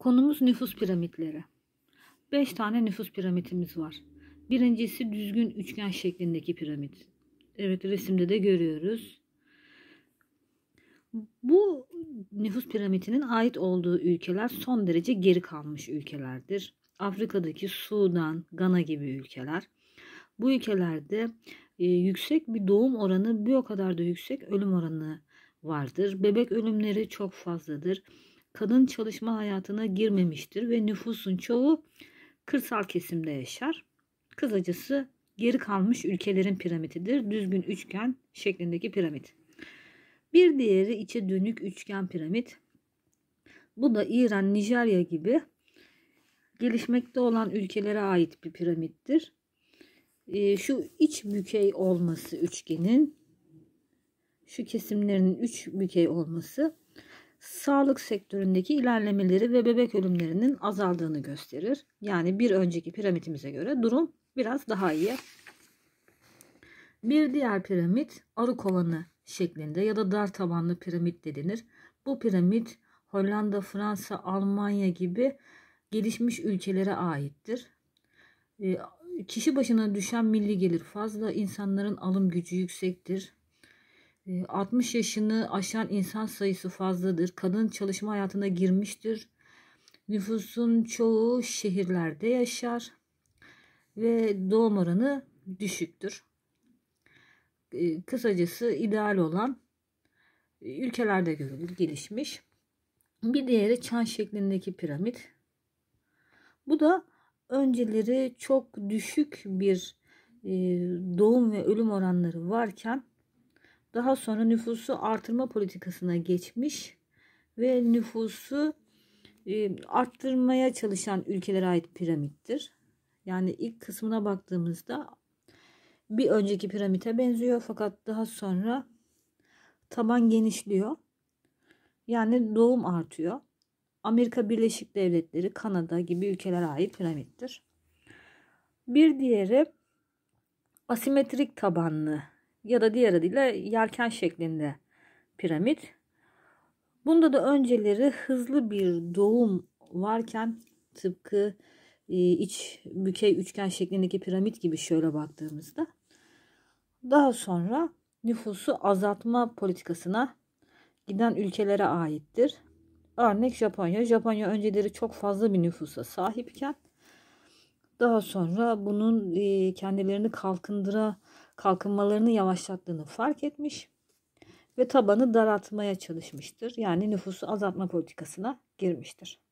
Konumuz nüfus piramitleri. 5 tane nüfus piramitimiz var. Birincisi düzgün üçgen şeklindeki piramit. Evet resimde de görüyoruz. Bu nüfus piramitinin ait olduğu ülkeler son derece geri kalmış ülkelerdir. Afrika'daki Sudan, Gana gibi ülkeler. Bu ülkelerde e, yüksek bir doğum oranı bir o kadar da yüksek ölüm oranı vardır. Bebek ölümleri çok fazladır kadın çalışma hayatına girmemiştir ve nüfusun çoğu kırsal kesimde yaşar. Kız geri kalmış ülkelerin piramididir. Düzgün üçgen şeklindeki piramit. Bir diğeri içe dönük üçgen piramit. Bu da İran, Nijerya gibi gelişmekte olan ülkelere ait bir piramittir. Ee, şu iç bükey olması üçgenin, şu kesimlerin üç bükey olması sağlık sektöründeki ilerlemeleri ve bebek ölümlerinin azaldığını gösterir. Yani bir önceki piramitimize göre durum biraz daha iyi. Bir diğer piramit arı kovanı şeklinde ya da dar tabanlı piramit de denir. Bu piramit Hollanda, Fransa, Almanya gibi gelişmiş ülkelere aittir. E, kişi başına düşen milli gelir fazla, insanların alım gücü yüksektir. 60 ee, yaşını aşan insan sayısı fazladır. Kadın çalışma hayatına girmiştir. Nüfusun çoğu şehirlerde yaşar ve doğum oranı düşüktür. Ee, kısacası ideal olan e, ülkelerde görülür, gelişmiş. Bir diğeri çan şeklindeki piramit. Bu da önceleri çok düşük bir e, doğum ve ölüm oranları varken daha sonra nüfusu artırma politikasına geçmiş ve nüfusu e, arttırmaya çalışan ülkelere ait piramittir. Yani ilk kısmına baktığımızda bir önceki piramite benziyor fakat daha sonra taban genişliyor. Yani doğum artıyor. Amerika Birleşik Devletleri, Kanada gibi ülkelere ait piramittir. Bir diğeri asimetrik tabanlı ya da diğer adıyla yelken şeklinde piramit. Bunda da önceleri hızlı bir doğum varken tıpkı e, iç bükey üçgen şeklindeki piramit gibi şöyle baktığımızda daha sonra nüfusu azaltma politikasına giden ülkelere aittir. Örnek Japonya. Japonya önceleri çok fazla bir nüfusa sahipken daha sonra bunun kendilerini kalkındıra kalkınmalarını yavaşlattığını fark etmiş ve tabanı daraltmaya çalışmıştır. Yani nüfusu azaltma politikasına girmiştir.